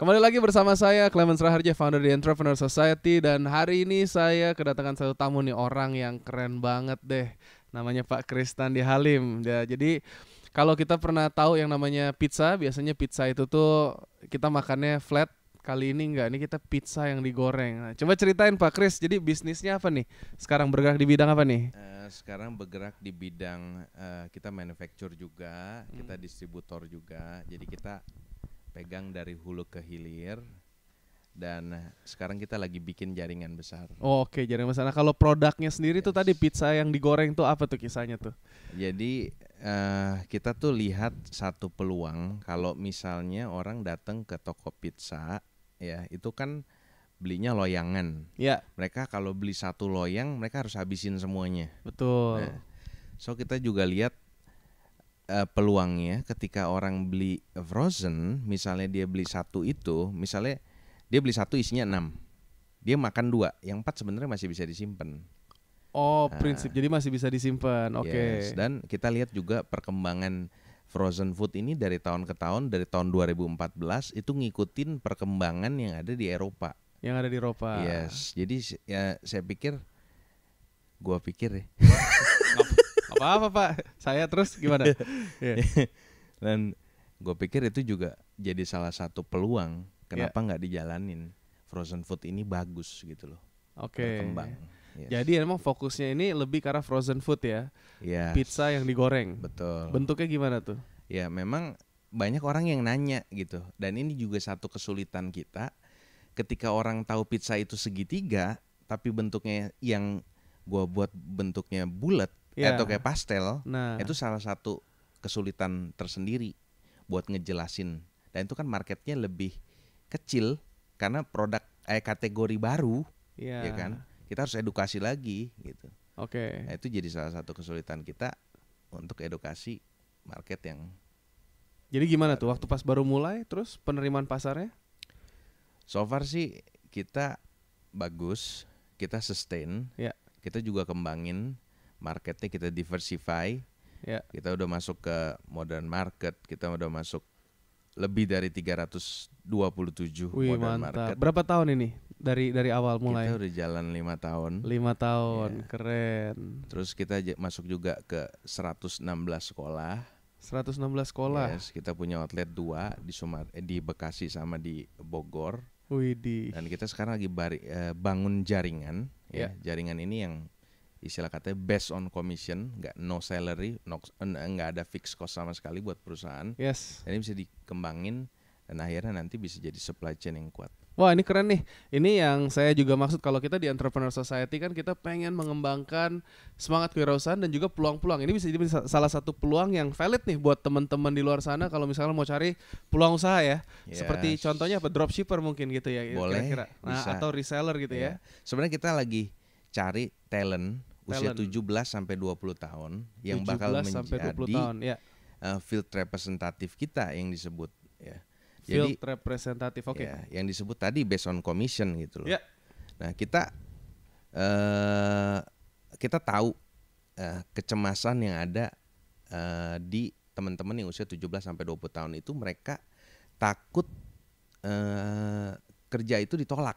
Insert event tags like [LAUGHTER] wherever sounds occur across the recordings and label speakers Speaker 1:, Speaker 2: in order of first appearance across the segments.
Speaker 1: Kembali lagi bersama saya Clemens Raharja, founder di Entrepreneur Society dan hari ini saya kedatangan satu tamu nih orang yang keren banget deh. Namanya Pak Kristen di Halim. Ya, jadi kalau kita pernah tahu yang namanya pizza, biasanya pizza itu tuh kita makannya flat. Kali ini enggak, ini kita pizza yang digoreng. Nah, coba ceritain Pak Kris, jadi bisnisnya apa nih? Sekarang bergerak di bidang apa nih?
Speaker 2: Eh, sekarang bergerak di bidang uh, kita manufacture juga, kita hmm. distributor juga. Jadi kita pegang dari hulu ke hilir dan sekarang kita lagi bikin jaringan besar.
Speaker 1: Oh, Oke, okay, jaringan besar. Nah, kalau produknya sendiri yes. tuh tadi pizza yang digoreng tuh apa tuh kisahnya tuh?
Speaker 2: Jadi uh, kita tuh lihat satu peluang kalau misalnya orang datang ke toko pizza ya itu kan belinya loyangan. Ya. Yeah. Mereka kalau beli satu loyang mereka harus habisin semuanya. Betul. Nah, so kita juga lihat uh, peluangnya ketika orang beli frozen, misalnya dia beli satu itu, misalnya dia beli satu isinya enam, dia makan dua, yang empat sebenarnya masih bisa disimpan. Oh, nah, prinsip jadi masih bisa disimpan. Oke. Okay. Yes. Dan kita lihat juga perkembangan frozen food ini dari tahun ke tahun, dari tahun 2014 itu ngikutin perkembangan yang ada di Eropa. Yang ada di Eropa. Yes. Jadi ya saya pikir gua pikir ya. [LAUGHS]
Speaker 1: apa-apa Pak. Saya terus gimana? yeah. Iya.
Speaker 2: [LAUGHS] Dan gue pikir itu juga jadi salah satu peluang kenapa iya. nggak yeah. dijalanin frozen food ini bagus gitu loh. Oke. Okay. Berkembang. Yes. Jadi emang
Speaker 1: fokusnya ini lebih karena frozen food ya. Yes. Pizza yang
Speaker 2: digoreng. Betul. Bentuknya gimana tuh? Ya memang banyak orang yang nanya gitu. Dan ini juga satu kesulitan kita ketika orang tahu pizza itu segitiga tapi bentuknya yang gua buat bentuknya bulat yeah. atau kayak pastel nah. itu salah satu kesulitan tersendiri buat ngejelasin dan itu kan marketnya lebih kecil karena produk eh kategori baru yeah. ya kan kita harus edukasi lagi gitu oke okay. nah, itu jadi salah satu kesulitan kita untuk edukasi market yang jadi gimana tuh waktu pas baru mulai terus penerimaan pasarnya so far sih kita bagus kita sustain yeah. kita juga kembangin marketnya kita diversify. Ya. Kita udah masuk ke modern market, kita udah masuk lebih dari 327 Wih, modern mantap. market. Berapa tahun ini dari dari awal mulai? Kita udah jalan lima tahun. Lima tahun, ya. keren. Terus kita masuk juga ke 116 sekolah. 116 sekolah. Yes, kita punya outlet dua di Sumat eh, di Bekasi sama di Bogor. Widih. Dan kita sekarang lagi bari, eh, bangun jaringan ya. ya. Jaringan ini yang istilah katanya based on commission, nggak no salary, no, eh, nggak ada fixed cost sama sekali buat perusahaan. Yes. Ini bisa dikembangin dan akhirnya nanti bisa jadi supply chain yang kuat.
Speaker 1: Wah ini keren nih. Ini yang saya juga maksud kalau kita di Entrepreneur Society kan kita pengen mengembangkan semangat kewirausahaan dan juga peluang-peluang. Ini bisa jadi salah satu peluang yang valid nih buat teman-teman di luar sana kalau misalnya mau cari peluang usaha ya. Yes. Seperti contohnya apa dropshipper mungkin gitu ya. Boleh. Kira -kira. Nah, bisa. Atau reseller gitu yeah.
Speaker 2: ya. Iya. Sebenarnya kita lagi cari talent usia tujuh 17 sampai 20 tahun yang bakal menjadi 20 tahun, ya. uh, field representatif kita yang disebut ya. Field Jadi
Speaker 1: representatif, oke. Okay. Ya,
Speaker 2: yang disebut tadi based on commission gitu loh. Ya. Nah, kita uh, kita tahu uh, kecemasan yang ada uh, di teman-teman yang usia 17 sampai 20 tahun itu mereka takut uh, kerja itu ditolak.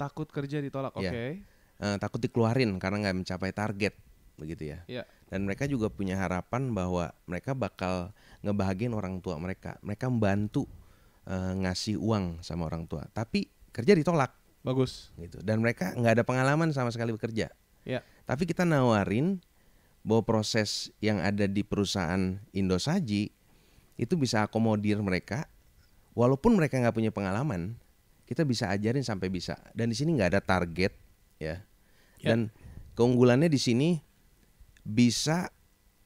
Speaker 2: Takut kerja ditolak, ya. oke. Okay. Ya uh, takut dikeluarin karena nggak mencapai target begitu ya. ya Dan mereka juga punya harapan bahwa mereka bakal ngebahagiin orang tua mereka. Mereka membantu uh, ngasih uang sama orang tua, tapi kerja ditolak. Bagus. Gitu. Dan mereka nggak ada pengalaman sama sekali bekerja. Ya. Tapi kita nawarin bahwa proses yang ada di perusahaan Indosaji itu bisa akomodir mereka, walaupun mereka nggak punya pengalaman, kita bisa ajarin sampai bisa. Dan di sini nggak ada target, ya Ya. dan keunggulannya di sini bisa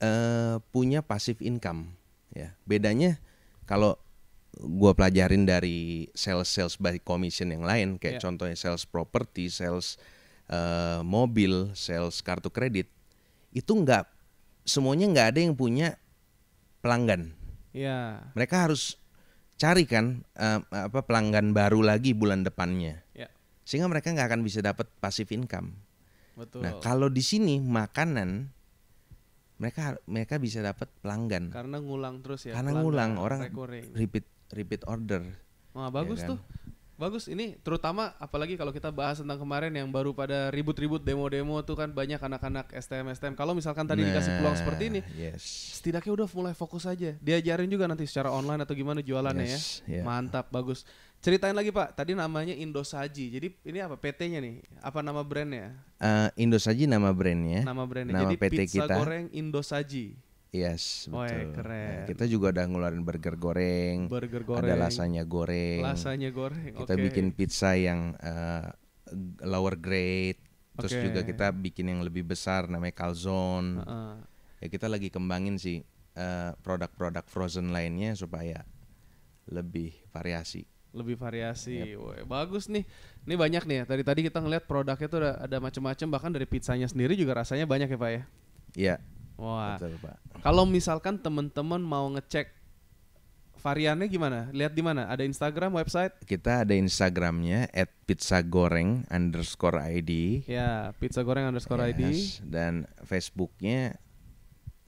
Speaker 2: uh, punya pasif income ya bedanya kalau gue pelajarin dari sales sales by commission yang lain kayak yeah. contohnya sales property, sales uh, mobil sales kartu kredit itu nggak semuanya nggak ada yang punya pelanggan yeah. mereka harus cari kan uh, apa pelanggan baru lagi bulan depannya yeah. sehingga mereka nggak akan bisa dapat pasif income Betul. Nah, kalau di sini makanan mereka mereka bisa dapat pelanggan. Karena ngulang terus ya. Karena ngulang orang recurring. repeat repeat order. Wah, bagus ya kan? tuh.
Speaker 1: Bagus ini terutama apalagi kalau kita bahas tentang kemarin yang baru pada ribut-ribut demo-demo tuh kan banyak anak-anak STM STM. Kalau misalkan tadi nah, dikasih peluang nah, seperti ini, yes. setidaknya udah mulai fokus aja. Diajarin juga nanti secara online atau gimana jualannya yes, ya. Yeah. Mantap, bagus. Ceritain lagi Pak, tadi namanya Indosaji. Jadi ini apa PT-nya nih? Apa nama brandnya?
Speaker 2: Uh, Indosaji nama brandnya. Nama brandnya. Nama Jadi PT pizza kita. goreng
Speaker 1: Indosaji.
Speaker 2: Yes, betul. keren. Nah, kita juga udah ngeluarin burger goreng. Burger goreng. Ada lasanya goreng. Lasanya goreng. Kita okay. bikin pizza yang uh, lower grade. Terus okay. juga kita bikin yang lebih besar namanya calzone. Uh -uh. Ya kita lagi kembangin sih produk uh, eh, produk -produk frozen lainnya supaya lebih variasi
Speaker 1: lebih variasi. Yep. Woy, bagus nih. Ini banyak nih ya. Tadi tadi kita ngeliat produknya tuh ada, ada macam-macam bahkan dari pizzanya sendiri juga rasanya banyak ya, Pak ya.
Speaker 2: Iya. Wah. Betul, Pak.
Speaker 1: Kalau misalkan teman-teman mau ngecek variannya gimana? Lihat di mana? Ada Instagram,
Speaker 2: website? Kita ada Instagramnya at pizzagoreng underscore ID.
Speaker 1: Ya, pizzagoreng underscore yes.
Speaker 2: Dan Facebooknya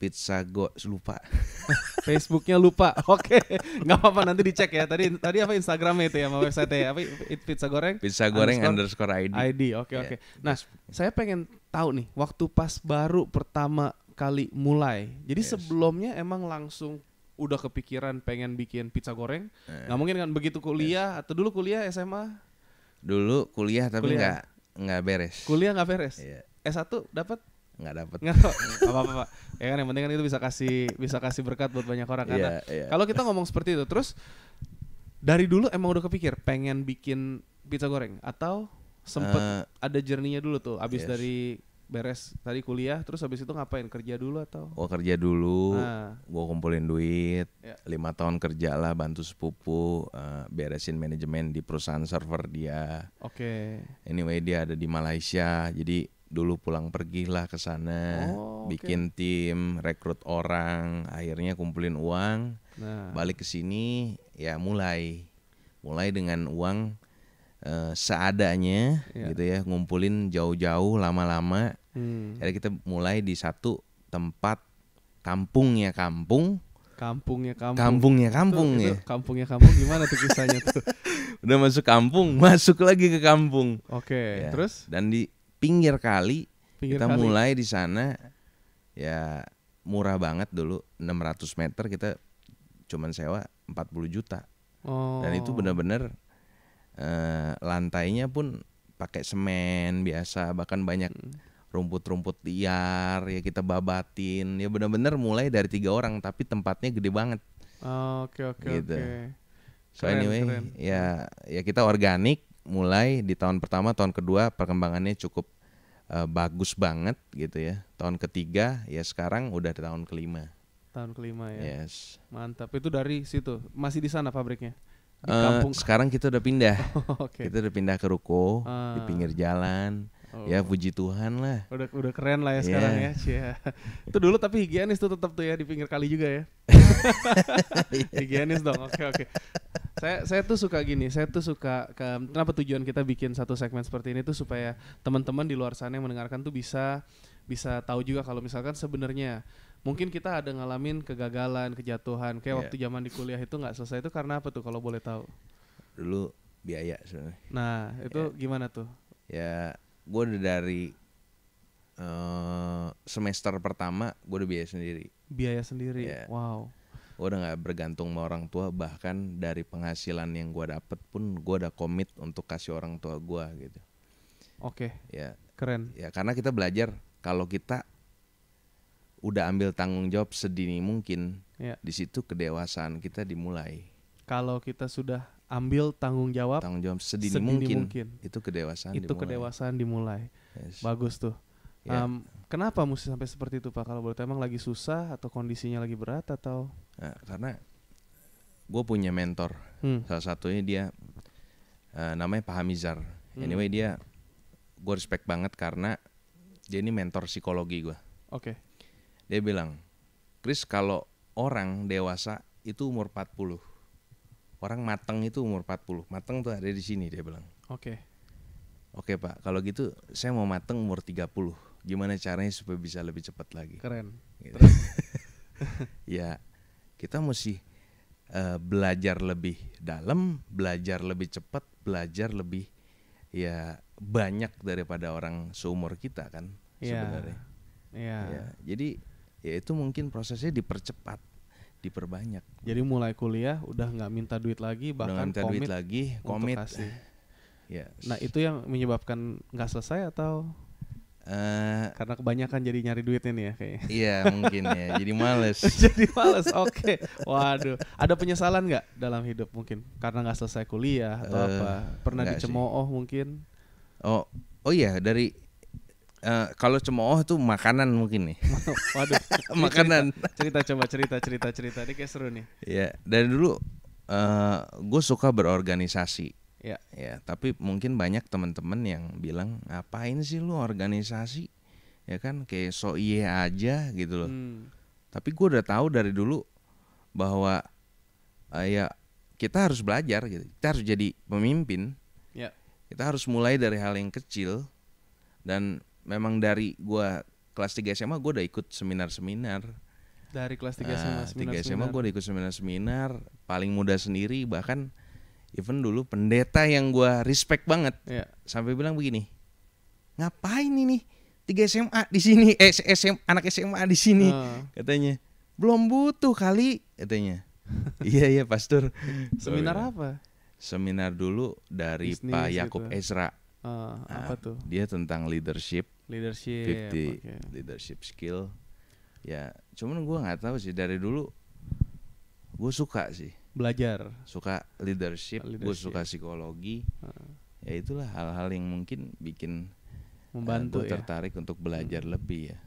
Speaker 2: pizza go lupa
Speaker 1: [LAUGHS] Facebooknya lupa [LAUGHS] oke okay. nggak apa-apa nanti dicek ya tadi tadi apa Instagramnya itu ya sama website ya apa pizza goreng pizza goreng underscore, underscore ID ID oke okay, oke okay. nah saya pengen tahu nih waktu pas baru pertama kali mulai jadi yes. sebelumnya emang langsung udah kepikiran pengen bikin pizza goreng eh. nggak eh. mungkin kan begitu kuliah yes. atau dulu kuliah SMA
Speaker 2: dulu kuliah tapi nggak nggak beres
Speaker 1: kuliah nggak beres yeah. S1 dapat nggak dapat nggak apa apa pak ya kan yang penting kan itu bisa kasih bisa kasih berkat buat banyak orang karena yeah, yeah. kalau kita ngomong seperti itu terus dari dulu emang udah kepikir pengen bikin pizza goreng atau sempet uh, ada jerninya dulu tuh abis yes. dari beres tadi kuliah terus abis itu ngapain kerja dulu atau
Speaker 2: gua kerja dulu nah. gua kumpulin duit ya. lima tahun kerja lah bantu sepupu uh, beresin manajemen di perusahaan server dia
Speaker 1: oke okay.
Speaker 2: anyway dia ada di Malaysia jadi dulu pulang pergi lah ke sana, oh, bikin tim, rekrut orang, akhirnya kumpulin uang, nah. balik ke sini ya mulai, mulai dengan uang uh, seadanya yeah. gitu ya, ngumpulin jauh-jauh lama-lama, hmm. jadi kita mulai di satu tempat kampungnya kampung,
Speaker 1: kampungnya kampung, kampungnya kampung itu, ya, itu, kampungnya kampung gimana tuh kisahnya
Speaker 2: tuh, [LAUGHS] udah masuk kampung, masuk lagi ke kampung, oke, okay, ya. terus dan di pinggir kali pinggir kita kali. mulai di sana ya murah banget dulu 600 meter kita cuman sewa 40 juta oh. dan itu oh. benar-benar uh, lantainya pun pakai semen biasa bahkan banyak hmm. rumput-rumput liar ya kita babatin ya benar-benar mulai dari tiga orang tapi tempatnya gede banget
Speaker 1: oke oke gitu. oke gitu
Speaker 2: so keren, anyway keren. ya ya kita organik mulai di tahun pertama tahun kedua perkembangannya cukup uh, bagus banget gitu ya. Tahun ketiga ya sekarang udah tahun kelima.
Speaker 1: Tahun kelima ya. Yes. Mantap. Itu dari situ. Masih di sana pabriknya. Di uh, kampung.
Speaker 2: Sekarang kita udah pindah. [LAUGHS] Oh, okay. Kita udah pindah ke ruko uh. di ah. pinggir jalan. Oh. Ya puji Tuhan lah.
Speaker 1: Udah udah keren lah ya yeah. sekarang ya. Cia. Itu dulu tapi higienis tuh tetap tuh ya di pinggir kali juga ya. [LAUGHS] [LAUGHS] higienis dong. Oke okay, oke. Okay saya saya tuh suka gini, saya tuh suka ke, kenapa tujuan kita bikin satu segmen seperti ini tuh supaya teman-teman di luar sana yang mendengarkan tuh bisa bisa tahu juga kalau misalkan sebenarnya mungkin kita ada ngalamin kegagalan, kejatuhan. Kayak yeah. waktu zaman di kuliah itu nggak selesai itu karena apa tuh kalau boleh tahu?
Speaker 2: Dulu biaya sebenarnya.
Speaker 1: Nah, itu yeah. gimana tuh?
Speaker 2: Ya, gue udah dari uh, semester pertama gue udah biaya sendiri. Biaya sendiri. Yeah. Wow udah nggak bergantung sama orang tua bahkan dari penghasilan yang gue dapet pun gue ada komit untuk kasih orang tua gue gitu oke okay. ya keren ya karena kita belajar kalau kita udah ambil tanggung jawab sedini mungkin ya. di situ kedewasaan kita dimulai kalau kita sudah ambil tanggung jawab tanggung jawab sedini, sedini mungkin, mungkin itu kedewasaan itu dimulai. kedewasaan
Speaker 1: dimulai yes. bagus tuh Yeah. Iya. Um, kenapa mesti sampai seperti itu Pak? Kalau boleh tahu emang lagi susah atau kondisinya lagi berat atau?
Speaker 2: Nah, karena gue punya mentor, hmm. salah satunya dia uh, namanya Pak Hamizar. Hmm. Anyway hmm. dia gue respect banget karena dia ini mentor psikologi gue. Oke. Okay. Dia bilang, Chris kalau orang dewasa itu umur 40. Orang mateng itu umur 40. Mateng tuh ada di sini dia bilang. Oke. Okay. Oke okay, Pak, kalau gitu saya mau mateng umur 30 gimana caranya supaya bisa lebih cepat lagi keren gitu. [LAUGHS] ya kita mesti uh, belajar lebih dalam belajar lebih cepat belajar lebih ya banyak daripada orang seumur kita kan yeah. sebenarnya yeah. ya jadi ya itu mungkin prosesnya dipercepat diperbanyak
Speaker 1: jadi mulai kuliah udah nggak minta duit lagi bahkan minta komit duit lagi komit ya
Speaker 2: [LAUGHS] yes.
Speaker 1: nah itu yang menyebabkan nggak selesai atau Uh, Karena kebanyakan jadi nyari duitnya nih ya kayaknya. Iya mungkin ya. jadi males. [LAUGHS] jadi males. Oke. Okay. Waduh. Ada penyesalan nggak dalam hidup mungkin? Karena nggak selesai kuliah atau uh, apa? Pernah dicemooh mungkin?
Speaker 2: Oh oh iya dari uh, kalau cemooh tuh makanan mungkin nih.
Speaker 1: [LAUGHS] Waduh. [LAUGHS] makanan. Cerita, cerita coba cerita cerita cerita. Ini kayak seru nih.
Speaker 2: Iya. Dari dulu uh, gue suka berorganisasi Ya, ya, tapi mungkin banyak teman-teman yang bilang, "Ngapain sih lu organisasi?" Ya kan kayak so iye aja gitu loh. Hmm. Tapi gue udah tahu dari dulu bahwa uh, ya kita harus belajar gitu. Kita harus jadi pemimpin. Ya. Kita harus mulai dari hal yang kecil dan memang dari gua kelas 3 SMA gua udah ikut seminar-seminar.
Speaker 1: Dari kelas 3 SMA nah, seminar. SMA gua
Speaker 2: udah ikut seminar-seminar, paling muda sendiri bahkan even dulu pendeta yang gue respect banget yeah. sampai bilang begini ngapain ini tiga SMA di sini eh, SM, anak SMA di sini uh. katanya belum butuh kali katanya [LAUGHS] iya iya pastor seminar apa seminar dulu dari Disney, Pak gitu. Yakub Ezra uh, nah, tuh dia tentang leadership leadership 50 okay. leadership skill ya cuman gue nggak tahu sih dari dulu gue suka sih belajar suka leadership, leadership. gue suka psikologi hmm. ya itulah hal-hal yang mungkin bikin eh,
Speaker 1: membantu uh, ya?
Speaker 2: tertarik untuk belajar hmm. lebih ya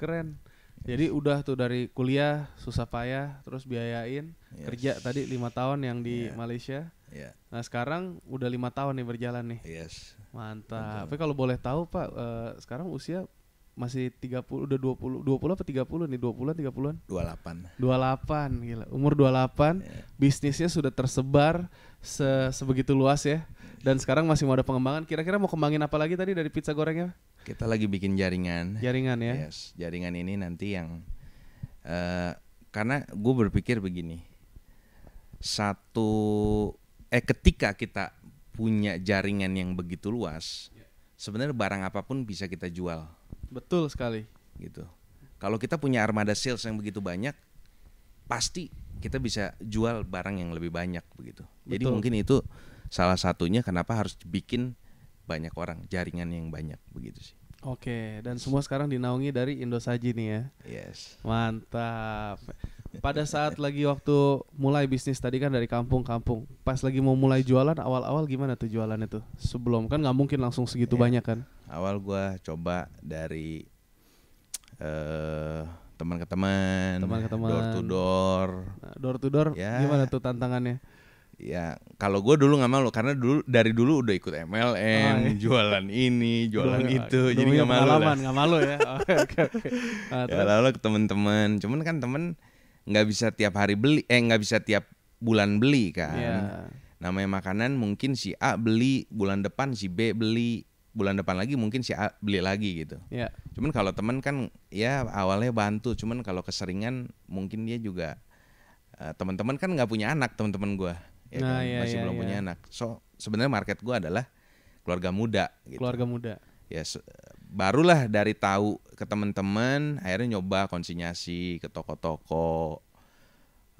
Speaker 1: keren yes. jadi udah tuh dari kuliah susah payah terus biayain yes. kerja tadi lima tahun yang di yeah. Malaysia yeah. nah sekarang udah lima tahun nih berjalan nih yes mantap tapi kalau boleh tahu pak uh, sekarang usia masih 30 udah 20 20 apa 30 nih 20-an 30-an
Speaker 2: 28
Speaker 1: 28 gila umur 28 yeah. Iya. bisnisnya sudah tersebar se sebegitu luas ya dan sekarang masih mau ada pengembangan kira-kira mau kembangin apa lagi tadi dari pizza gorengnya
Speaker 2: kita lagi bikin jaringan jaringan ya yes jaringan ini nanti yang uh, karena gue berpikir begini satu eh ketika kita punya jaringan yang begitu luas ya. sebenarnya barang apapun bisa kita jual
Speaker 1: Betul sekali.
Speaker 2: Gitu. Kalau kita punya armada sales yang begitu banyak, pasti kita bisa jual barang yang lebih banyak begitu. Betul. Jadi mungkin itu salah satunya kenapa harus bikin banyak orang, jaringan yang banyak begitu sih.
Speaker 1: Oke, dan semua sekarang dinaungi dari Indosaji nih ya. Yes. Mantap. Pada saat lagi waktu mulai bisnis tadi kan dari kampung-kampung, pas lagi mau mulai jualan awal-awal gimana tuh jualannya tuh? Sebelum kan nggak mungkin langsung segitu yeah. banyak kan?
Speaker 2: awal gue coba dari uh, teman ke teman, teman ke teman, door to door,
Speaker 1: nah, door to door. Ya. Gimana tuh tantangannya?
Speaker 2: Ya kalau gue dulu nggak malu karena dulu dari dulu udah ikut MLM, oh, iya. jualan ini, jualan Duh, itu, jadi nggak malu lah. Nggak malu ya. [LAUGHS] Oh, oke okay. Nah, ya lalu ke teman-teman, cuman kan temen nggak bisa tiap hari beli, eh nggak bisa tiap bulan beli kan. Yeah. Namanya makanan mungkin si A beli bulan depan si B beli bulan depan lagi mungkin si A beli lagi gitu. Yeah. Cuman kalau temen kan ya awalnya bantu, cuman kalau keseringan mungkin dia juga uh, eh, teman-teman kan nggak punya anak teman-teman gue, ya nah, kan? yeah, masih yeah, belum yeah. punya anak. So sebenarnya market gue adalah keluarga muda. Gitu. Keluarga muda. Ya yes, barulah dari tahu ke teman-teman, akhirnya nyoba konsinyasi ke toko-toko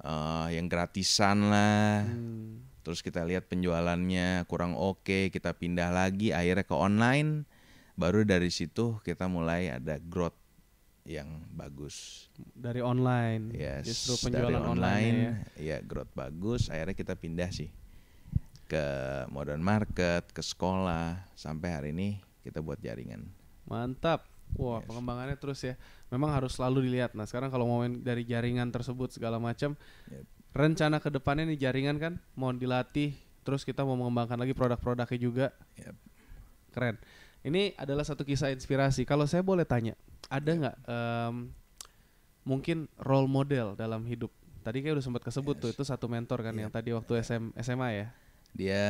Speaker 2: uh, yang gratisan lah. Hmm terus kita lihat penjualannya kurang oke okay, kita pindah lagi akhirnya ke online baru dari situ kita mulai ada growth yang bagus
Speaker 1: dari online yes, justru penjualan dari online, online
Speaker 2: ya. ya growth bagus akhirnya kita pindah sih ke modern market ke sekolah sampai hari ini kita buat jaringan
Speaker 1: mantap wah yes. pengembangannya terus ya memang harus selalu dilihat nah sekarang kalau mau dari jaringan tersebut segala macam yep rencana kedepannya nih jaringan kan mau dilatih terus kita mau mengembangkan lagi produk-produknya juga yep. keren ini adalah satu kisah inspirasi kalau saya boleh tanya ada nggak yep. um, mungkin role model dalam hidup tadi kayak udah sempat kesebut yes. tuh itu satu mentor kan yep. yang iya. tadi waktu s SM, SMA ya
Speaker 2: dia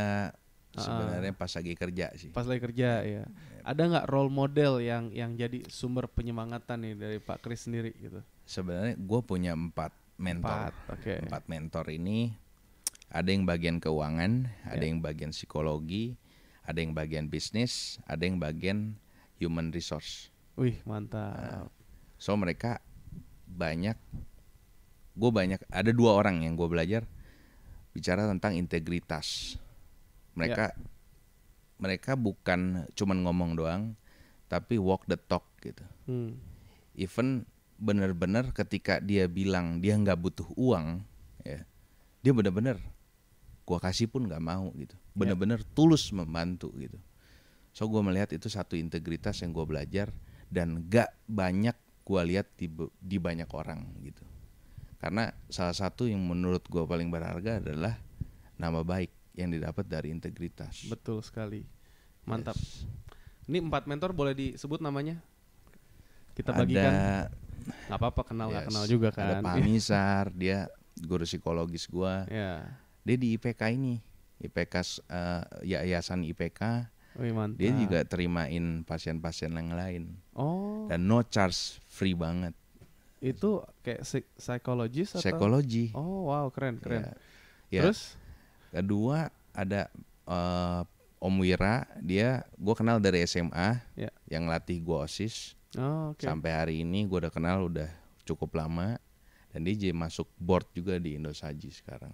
Speaker 2: sebenarnya uh, pas lagi kerja sih
Speaker 1: pas lagi kerja ya yep. ada nggak role model yang yang jadi sumber penyemangatan nih dari Pak Kris sendiri gitu
Speaker 2: sebenarnya gue punya empat mentor. Empat, okay. empat mentor ini ada yang bagian keuangan, yeah. ada ya. yang bagian psikologi, ada yang bagian bisnis, ada yang bagian human resource.
Speaker 1: Wih mantap. Uh,
Speaker 2: so mereka banyak, gue banyak ada dua orang yang gue belajar bicara tentang integritas. Mereka yeah. mereka bukan cuman ngomong doang, tapi walk the talk gitu. Hmm. Even benar-benar ketika dia bilang dia nggak butuh uang ya dia benar-benar gua kasih pun nggak mau gitu ya. benar-benar yeah. tulus membantu gitu so gua melihat itu satu integritas yang gua belajar dan nggak banyak gua lihat di, di banyak orang gitu karena salah satu yang menurut gua paling berharga adalah nama baik yang didapat dari integritas
Speaker 1: betul sekali mantap yes. ini empat mentor boleh disebut namanya
Speaker 2: kita bagikan ada nggak apa-apa kenal nggak yes. kenal juga kan ada Pak Misar dia guru psikologis gue yeah. dia di IPK ini IPK uh, eh, yayasan IPK
Speaker 1: Wih, dia juga
Speaker 2: terimain pasien-pasien yang lain oh dan no charge free banget
Speaker 1: itu kayak psikologis atau psikologi
Speaker 2: oh wow keren iya. keren ya. Yeah. terus kedua ada uh, Om Wira dia gue kenal dari SMA yeah. yang latih gue osis
Speaker 1: Oh, okay. Sampai
Speaker 2: hari ini gue udah kenal udah cukup lama dan dia masuk board juga di Indo Indosaji sekarang.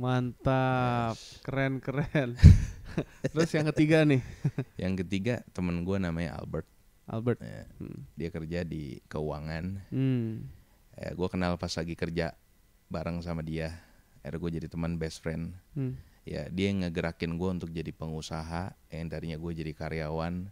Speaker 1: Mantap, yes. keren keren. [LAUGHS]
Speaker 2: Terus yang ketiga nih? [LAUGHS] yang ketiga temen gue namanya Albert. Albert. Ya, hmm. Dia kerja di keuangan. Hmm. Ya, gue kenal pas lagi kerja bareng sama dia. Akhirnya gue jadi teman best friend. Hmm. Ya dia yang ngegerakin gue untuk jadi pengusaha yang tadinya gue jadi karyawan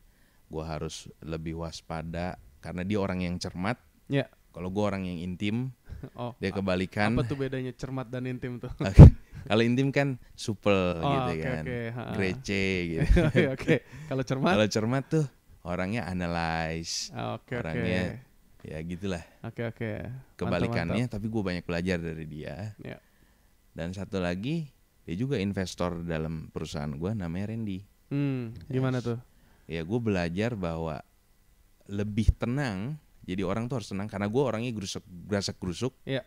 Speaker 2: gue harus lebih waspada karena dia orang yang cermat ya yeah. kalau gue orang yang intim [LAUGHS] oh, dia kebalikan apa tuh bedanya cermat dan intim tuh [LAUGHS] kalau intim kan supel oh, gitu okay, kan okay. grece gitu [LAUGHS] oke okay. kalau cermat kalau cermat tuh orangnya analyze oh, ah, okay, orangnya okay. ya gitulah oke okay, oke okay. kebalikannya mantap, mantap. tapi gue banyak belajar dari dia yeah. dan satu lagi dia juga investor dalam perusahaan gue namanya Randy
Speaker 1: hmm, yes. gimana tuh
Speaker 2: ya gue belajar bahwa lebih tenang jadi orang tuh harus tenang karena gue orangnya grusuk gerasek grusuk ya.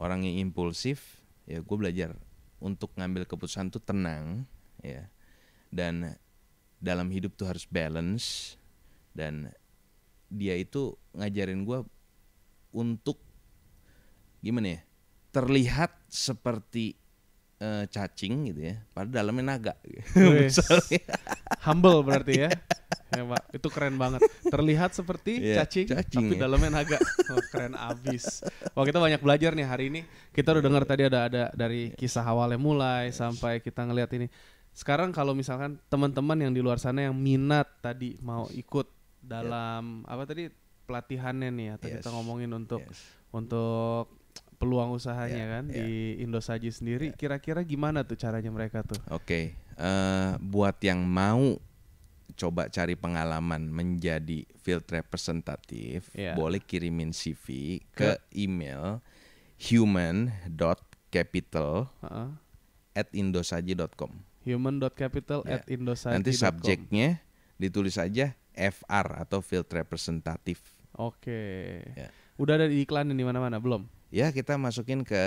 Speaker 2: orangnya impulsif ya gue belajar untuk ngambil keputusan tuh tenang ya dan dalam hidup tuh harus balance dan dia itu ngajarin gue untuk gimana ya terlihat seperti uh, cacing gitu ya, padahal dalamnya naga. [LAUGHS] Humble [LAUGHS] berarti ya. ya Pak, itu
Speaker 1: keren banget. Terlihat seperti yeah, cacing, cacing, tapi ya. dalamnya naga. Oh, keren abis. Wah kita banyak belajar nih hari ini. Kita udah dengar tadi ada ada dari iya. kisah awalnya mulai iya. sampai kita ngelihat ini. Sekarang kalau misalkan teman-teman yang di luar sana yang minat tadi mau ikut iya. dalam yeah. apa tadi pelatihannya nih atau ya. yes. kita ngomongin untuk yes. untuk peluang usahanya yeah, kan yeah. di Indosaji sendiri. Yeah. Kira-kira gimana tuh caranya mereka tuh?
Speaker 2: Oke, okay. uh, eh, buat yang mau coba cari pengalaman menjadi field representative, yeah. boleh kirimin CV ke, ke email human.capital uh -uh. at indosaji.com.
Speaker 1: Human.capital yeah. at indosaji.com. Nanti subjeknya
Speaker 2: ditulis aja FR atau field representative.
Speaker 1: Oke. Okay. Ya. Yeah. Udah ada di iklan di mana-mana belum?
Speaker 2: ya kita masukin ke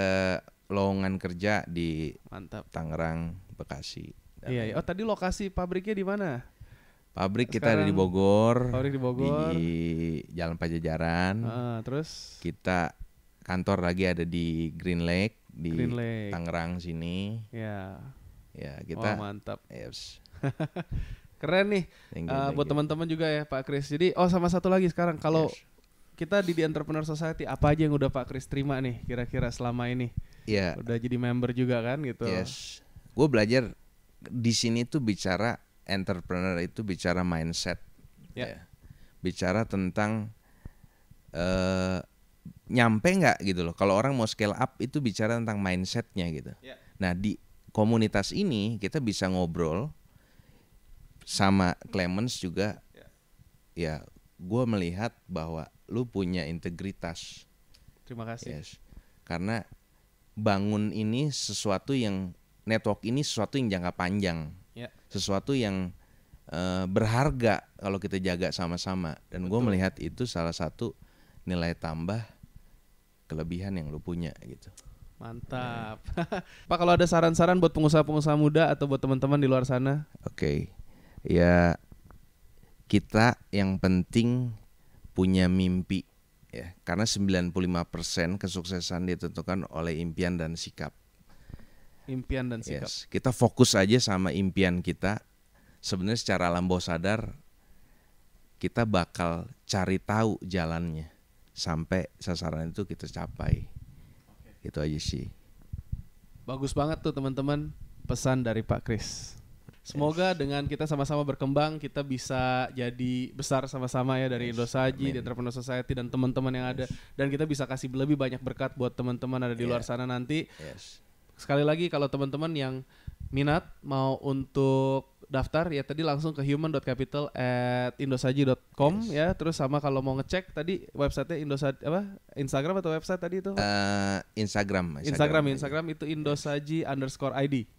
Speaker 2: lowongan kerja di Mantap. Tangerang, Bekasi.
Speaker 1: Iya, iya. Oh tadi lokasi pabriknya di mana?
Speaker 2: Pabrik Sekarang, kita ada di Bogor. Pabrik di Bogor. Di Jalan Pajajaran. Uh, terus kita kantor lagi ada di Green Lake di Green Lake. Tangerang sini.
Speaker 1: Ya. Ya, kita. Oh, mantap. Yes. [LAUGHS] Keren nih. Thank you, uh, buat teman-teman juga ya Pak Kris. Jadi oh sama satu lagi sekarang kalau yes kita di The Entrepreneur Society apa aja yang udah Pak Kris terima nih kira-kira selama ini? Iya. Yeah. Udah jadi member juga kan gitu. Yes.
Speaker 2: Gue belajar di sini tuh bicara entrepreneur itu bicara mindset. Yeah. Ya. Bicara tentang uh, nyampe nggak gitu loh. Kalau orang mau scale up itu bicara tentang mindsetnya gitu. Yeah. Nah di komunitas ini kita bisa ngobrol sama Clemens juga. Yeah. Ya, ya gue melihat bahwa lu punya integritas.
Speaker 1: Terima kasih. Yes.
Speaker 2: Karena bangun ini sesuatu yang network ini sesuatu yang jangka panjang. Ya. Sesuatu yang uh, berharga kalau kita jaga sama-sama dan gue melihat itu salah satu nilai tambah kelebihan yang lu punya gitu.
Speaker 1: Mantap. Ya. [LAUGHS] Pak kalau
Speaker 2: ada saran-saran buat pengusaha-pengusaha
Speaker 1: muda atau buat teman-teman di luar sana?
Speaker 2: Oke. Okay. Ya kita yang penting punya mimpi ya. Karena 95% kesuksesan ditentukan oleh impian dan sikap.
Speaker 1: Impian dan sikap. Yes.
Speaker 2: Kita fokus aja sama impian kita. Sebenarnya secara alam bawah sadar kita bakal cari tahu jalannya sampai sasaran itu kita capai. Oke. Itu aja sih.
Speaker 1: Bagus banget tuh teman-teman pesan dari Pak Kris. Semoga dengan kita sama-sama berkembang kita bisa jadi besar sama-sama ya dari yes. Indosaji, di Entrepreneur Society dan teman-teman yang ada dan kita bisa kasih lebih banyak berkat buat teman-teman ada di yeah. luar sana nanti. Yes. Sekali lagi kalau teman-teman yang minat mau untuk daftar ya tadi langsung ke human.capital@indosaji.com at indosaji.com yes. ya terus sama kalau mau ngecek tadi websitenya indosaji apa Instagram atau website tadi itu
Speaker 2: uh, eh, Instagram Instagram Instagram,
Speaker 1: Instagram itu indosaji underscore id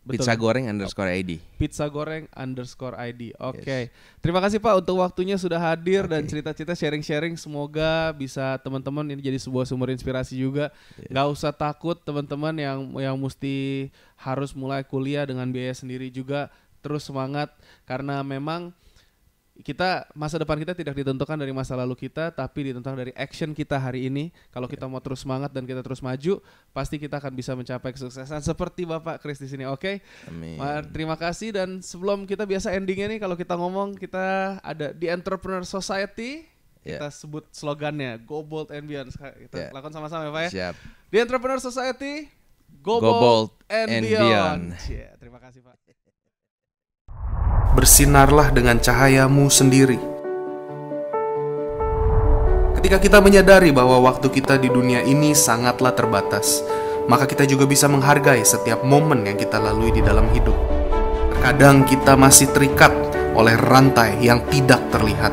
Speaker 2: Pizza Goreng underscore ID.
Speaker 1: Pizza Goreng underscore ID. Oke. Okay. Yes. Terima kasih Pak untuk waktunya sudah hadir okay. dan cerita-cerita sharing-sharing. Semoga bisa teman-teman ini jadi sebuah sumber inspirasi juga. Yes. Gak usah takut teman-teman yang yang mesti harus mulai kuliah dengan biaya sendiri juga. Terus semangat karena memang kita masa depan kita tidak ditentukan dari masa lalu kita tapi ditentukan dari action kita hari ini kalau kita mau terus semangat dan kita terus maju pasti kita akan bisa mencapai kesuksesan seperti Bapak Chris di sini oke
Speaker 2: okay?
Speaker 1: terima kasih dan sebelum kita biasa endingnya nih kalau kita ngomong kita ada di Entrepreneur Society yeah. kita sebut slogannya Go Bold and Beyond kita yeah. lakukan sama-sama ya Pak ya di Entrepreneur Society Go, Go Bold, Bold and, and Beyond, beyond. Yeah, terima kasih Pak bersinarlah dengan cahayamu sendiri. Ketika kita menyadari bahwa waktu kita di dunia ini sangatlah terbatas, maka kita juga bisa menghargai setiap momen yang kita lalui di dalam hidup. Terkadang kita masih terikat oleh rantai yang tidak terlihat.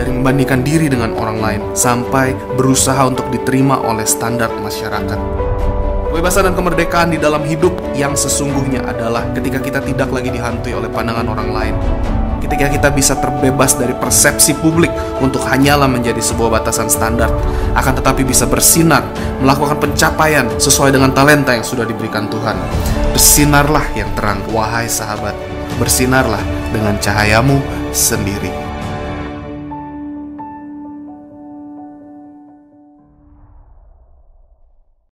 Speaker 1: Dari membandingkan diri dengan orang lain sampai berusaha untuk diterima oleh standar masyarakat. Kebebasan dan kemerdekaan di dalam hidup yang sesungguhnya adalah ketika kita tidak lagi dihantui oleh pandangan orang lain. Ketika kita bisa terbebas dari persepsi publik untuk hanyalah menjadi sebuah batasan standar, akan tetapi bisa bersinar, melakukan pencapaian sesuai dengan talenta yang sudah diberikan Tuhan. Bersinarlah yang terang, wahai sahabat, bersinarlah dengan cahayamu sendiri.